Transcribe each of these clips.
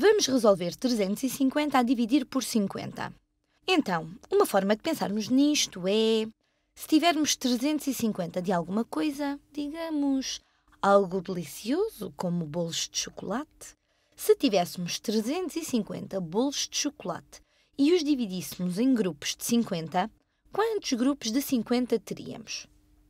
Vamos resolver 350 a dividir por 50. Então, uma forma de pensarmos nisto é. Se tivermos 350 de alguma coisa, digamos algo delicioso, como bolos de chocolate, se tivéssemos 350 bolos de chocolate e os dividíssemos em grupos de 50, quantos grupos de 50 teríamos?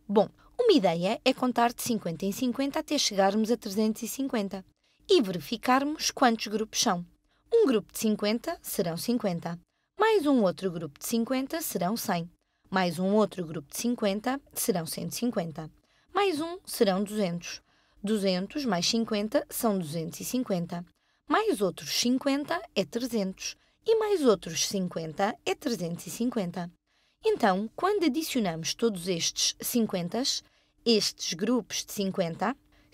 Bom, uma ideia é contar de 50 em 50 até chegarmos a 350 e verificarmos quantos grupos são. Um grupo de 50 serão 50, mais um outro grupo de 50 serão 100, mais um outro grupo de 50 serão 150, mais um serão 200. 200 mais 50 são 250, mais outros 50 é 300 e mais outros 50 é 350. Então, quando adicionamos todos estes 50, estes grupos de 50,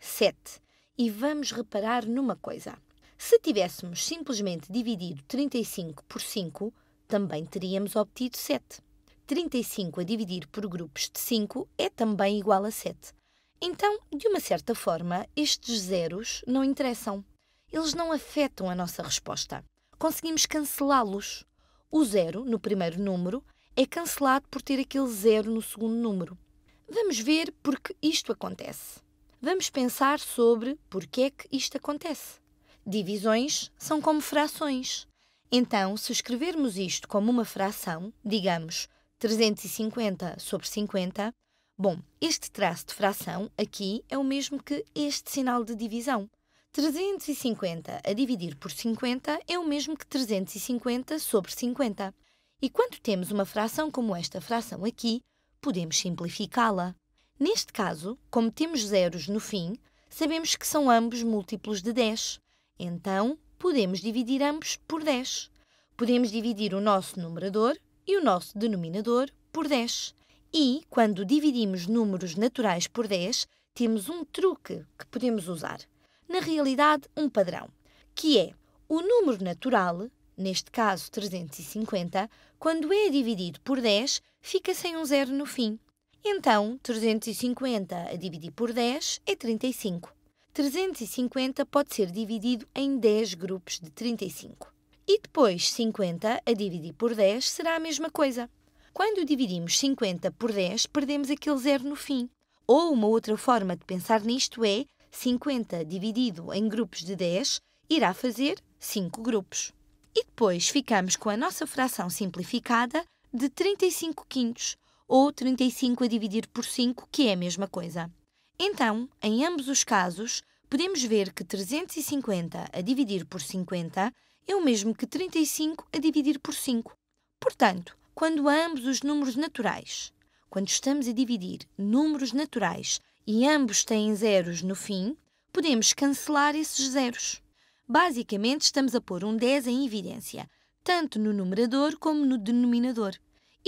7. E vamos reparar numa coisa. Se tivéssemos simplesmente dividido 35 por 5, também teríamos obtido 7. 35 a dividir por grupos de 5 é também igual a 7. Então, de uma certa forma, estes zeros não interessam. Eles não afetam a nossa resposta. Conseguimos cancelá-los. O zero, no primeiro número, é cancelado por ter aquele zero no segundo número. Vamos ver por que isto acontece. Vamos pensar sobre que é que isto acontece. Divisões são como frações. Então, se escrevermos isto como uma fração, digamos 350 sobre 50, bom, este traço de fração aqui é o mesmo que este sinal de divisão. 350 a dividir por 50 é o mesmo que 350 sobre 50. E quando temos uma fração como esta fração aqui, podemos simplificá-la. Neste caso, como temos zeros no fim, sabemos que são ambos múltiplos de 10. Então, podemos dividir ambos por 10. Podemos dividir o nosso numerador e o nosso denominador por 10. E, quando dividimos números naturais por 10, temos um truque que podemos usar. Na realidade, um padrão, que é o número natural, neste caso 350, quando é dividido por 10, fica sem um zero no fim. Então, 350 a dividir por 10 é 35. 350 pode ser dividido em 10 grupos de 35. E depois, 50 a dividir por 10 será a mesma coisa. Quando dividimos 50 por 10, perdemos aquele zero no fim. Ou uma outra forma de pensar nisto é 50 dividido em grupos de 10 irá fazer 5 grupos. E depois ficamos com a nossa fração simplificada de 35 quintos, ou 35 a dividir por 5, que é a mesma coisa. Então, em ambos os casos, podemos ver que 350 a dividir por 50 é o mesmo que 35 a dividir por 5. Portanto, quando ambos os números naturais, quando estamos a dividir números naturais e ambos têm zeros no fim, podemos cancelar esses zeros. Basicamente, estamos a pôr um 10 em evidência, tanto no numerador como no denominador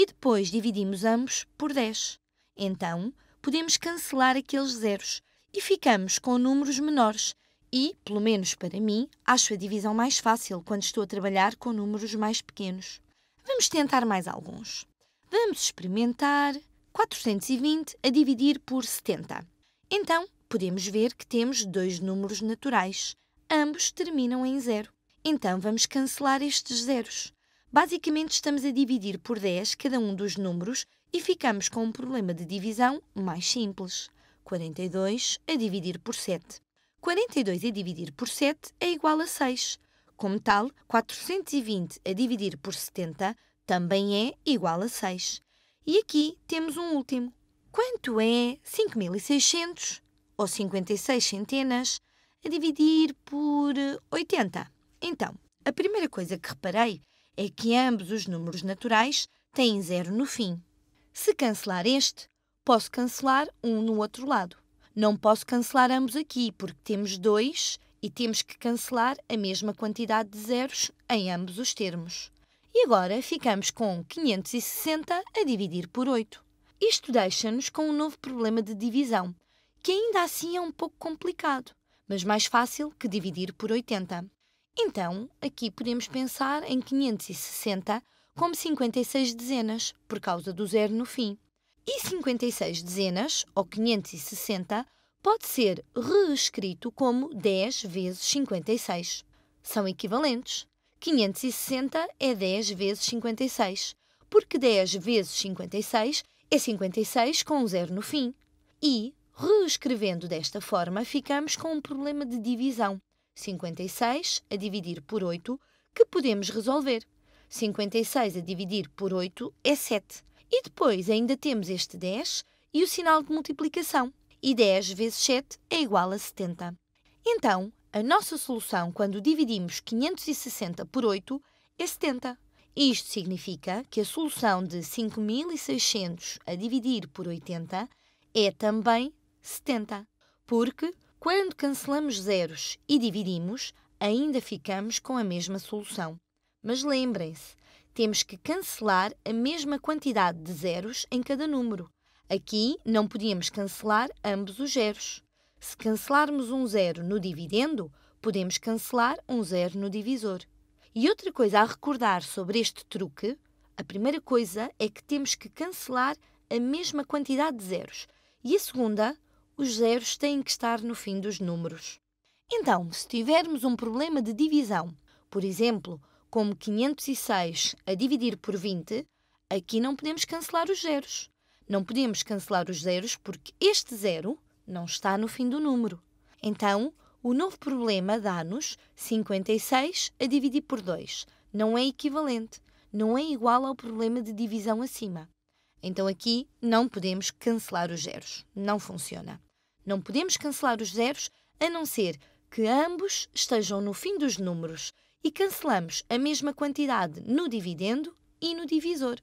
e depois dividimos ambos por 10. Então, podemos cancelar aqueles zeros e ficamos com números menores. E, pelo menos para mim, acho a divisão mais fácil quando estou a trabalhar com números mais pequenos. Vamos tentar mais alguns. Vamos experimentar 420 a dividir por 70. Então, podemos ver que temos dois números naturais. Ambos terminam em zero. Então, vamos cancelar estes zeros. Basicamente, estamos a dividir por 10 cada um dos números e ficamos com um problema de divisão mais simples. 42 a dividir por 7. 42 a dividir por 7 é igual a 6. Como tal, 420 a dividir por 70 também é igual a 6. E aqui temos um último. Quanto é 5.600 ou 56 centenas a dividir por 80? Eh, então, a primeira coisa que reparei é que ambos os números naturais têm zero no fim. Se cancelar este, posso cancelar um no outro lado. Não posso cancelar ambos aqui, porque temos dois e temos que cancelar a mesma quantidade de zeros em ambos os termos. E agora ficamos com 560 a dividir por 8. Isto deixa-nos com um novo problema de divisão, que ainda assim é um pouco complicado, mas mais fácil que dividir por 80. Então, aqui podemos pensar em 560 como 56 dezenas, por causa do zero no fim. E 56 dezenas, ou 560, pode ser reescrito como 10 vezes 56. São equivalentes. 560 é 10 vezes 56, porque 10 vezes 56 é 56 com o zero no fim. E, reescrevendo desta forma, ficamos com um problema de divisão. 56 a dividir por 8, que podemos resolver. 56 a dividir por 8 é 7. E depois ainda temos este 10 e o sinal de multiplicação. E 10 vezes 7 é igual a 70. Então, a nossa solução quando dividimos 560 por 8 é 70. Isto significa que a solução de 5600 a dividir por 80 é também 70, porque quando cancelamos zeros e dividimos, ainda ficamos com a mesma solução. Mas lembrem-se, temos que cancelar a mesma quantidade de zeros em cada número. Aqui não podíamos cancelar ambos os zeros. Se cancelarmos um zero no dividendo, podemos cancelar um zero no divisor. E outra coisa a recordar sobre este truque, a primeira coisa é que temos que cancelar a mesma quantidade de zeros. E a segunda, os zeros têm que estar no fim dos números. Então, se tivermos um problema de divisão, por exemplo, como 506 a dividir por 20, aqui não podemos cancelar os zeros. Não podemos cancelar os zeros porque este zero não está no fim do número. Então, o novo problema dá-nos 56 a dividir por 2. Não é equivalente, não é igual ao problema de divisão acima. Então aqui não podemos cancelar os zeros, não funciona. Não podemos cancelar os zeros a não ser que ambos estejam no fim dos números e cancelamos a mesma quantidade no dividendo e no divisor.